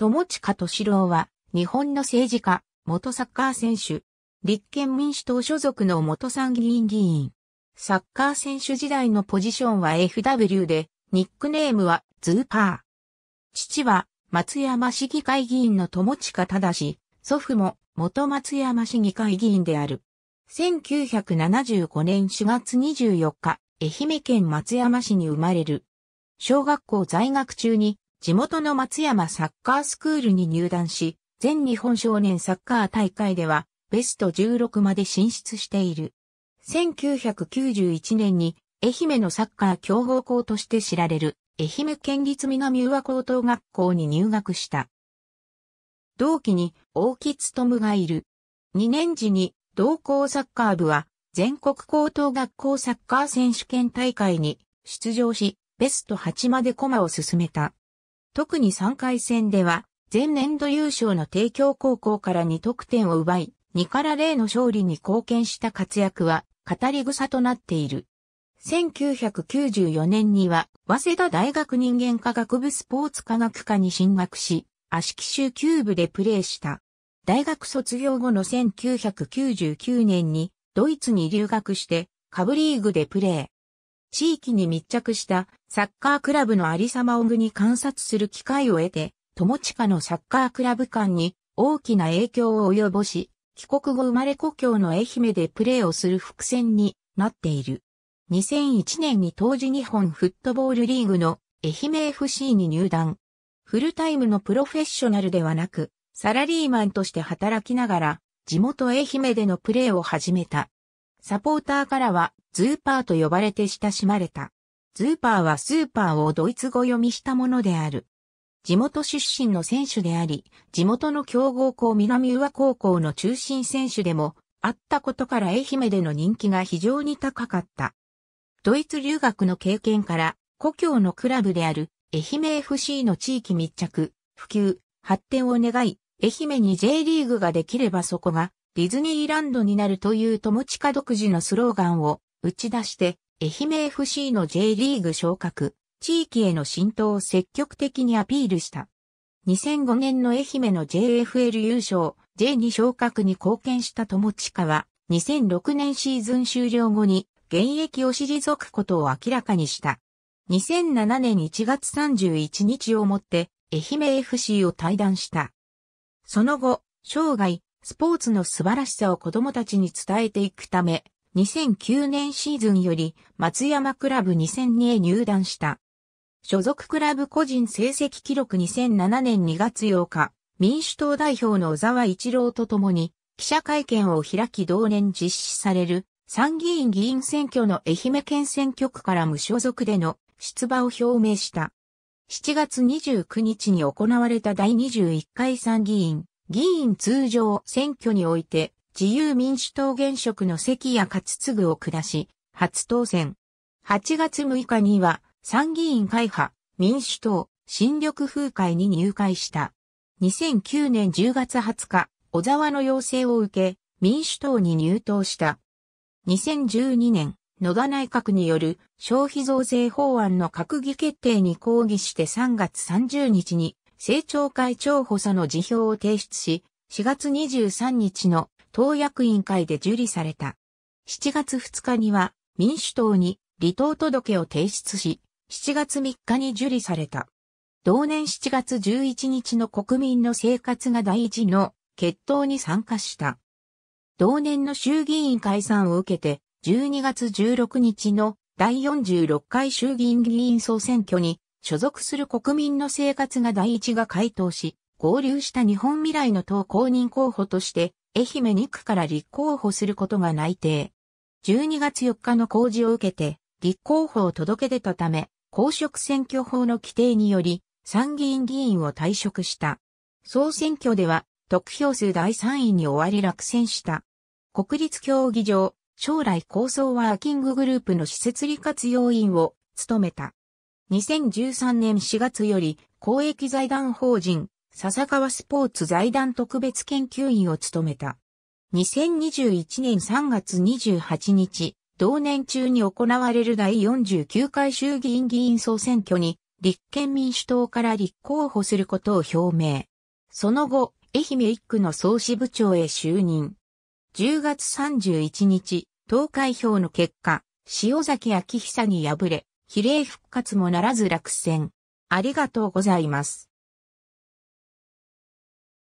友近敏郎は、日本の政治家、元サッカー選手、立憲民主党所属の元参議院議員。サッカー選手時代のポジションは FW で、ニックネームはズーパー。父は松山市議会議員の友近し、祖父も元松山市議会議員である。1975年4月24日、愛媛県松山市に生まれる。小学校在学中に地元の松山サッカースクールに入団し、全日本少年サッカー大会ではベスト16まで進出している。1991年に愛媛のサッカー強豪校として知られる愛媛県立南和高等学校に入学した。同期に大木勤がいる。2年時に同校サッカー部は全国高等学校サッカー選手権大会に出場し、ベスト8まで駒を進めた。特に3回戦では、前年度優勝の帝京高校から2得点を奪い、2から0の勝利に貢献した活躍は、語り草となっている。1994年には、早稲田大学人間科学部スポーツ科学科に進学し、足奇州球部でプレーした。大学卒業後の1999年に、ドイツに留学して、カブリーグでプレー。地域に密着したサッカークラブのありさまを具に観察する機会を得て、友近のサッカークラブ間に大きな影響を及ぼし、帰国後生まれ故郷の愛媛でプレーをする伏線になっている。2001年に当時日本フットボールリーグの愛媛 FC に入団。フルタイムのプロフェッショナルではなく、サラリーマンとして働きながら、地元愛媛でのプレーを始めた。サポーターからは、ズーパーと呼ばれて親しまれた。ズーパーはスーパーをドイツ語読みしたものである。地元出身の選手であり、地元の強豪校南上高校の中心選手でもあったことから愛媛での人気が非常に高かった。ドイツ留学の経験から、故郷のクラブである愛媛 FC の地域密着、普及、発展を願い、愛媛に J リーグができればそこがディズニーランドになるという友近独自のスローガンを打ち出して、愛媛 FC の J リーグ昇格、地域への浸透を積極的にアピールした。2005年の愛媛の JFL 優勝、J2 昇格に貢献した友近は、2006年シーズン終了後に現役を退くことを明らかにした。2007年1月31日をもって、愛媛 FC を退団した。その後、生涯、スポーツの素晴らしさを子供たちに伝えていくため、2009年シーズンより松山クラブ2002へ入団した。所属クラブ個人成績記録2007年2月8日、民主党代表の小沢一郎と共に記者会見を開き同年実施される参議院議員選挙の愛媛県選挙区から無所属での出馬を表明した。7月29日に行われた第21回参議院議員通常選挙において自由民主党現職の関谷勝ぐを下し、初当選。8月6日には参議院会派、民主党、新緑風会に入会した。2009年10月20日、小沢の要請を受け、民主党に入党した。2012年、野田内閣による消費増税法案の閣議決定に抗議して3月30日に政調会長補佐の辞表を提出し、4月23日の党役員会で受理された。7月2日には民主党に離党届を提出し、7月3日に受理された。同年7月11日の国民の生活が大事の決闘に参加した。同年の衆議院解散を受けて、12月16日の第46回衆議院議員総選挙に所属する国民の生活が第一が回答し、合流した日本未来の党公認候補として愛媛2区から立候補することが内定。12月4日の公示を受けて、立候補を届け出たため、公職選挙法の規定により、参議院議員を退職した。総選挙では、得票数第3位に終わり落選した。国立競技場、将来構想ワーキンググループの施設利活用員を務めた。2013年4月より公益財団法人笹川スポーツ財団特別研究員を務めた。2021年3月28日、同年中に行われる第49回衆議院議員総選挙に、立憲民主党から立候補することを表明。その後、愛媛1区の総支部長へ就任。10月31日、投開票の結果、塩崎昭久に敗れ、比例復活もならず落選。ありがとうございます。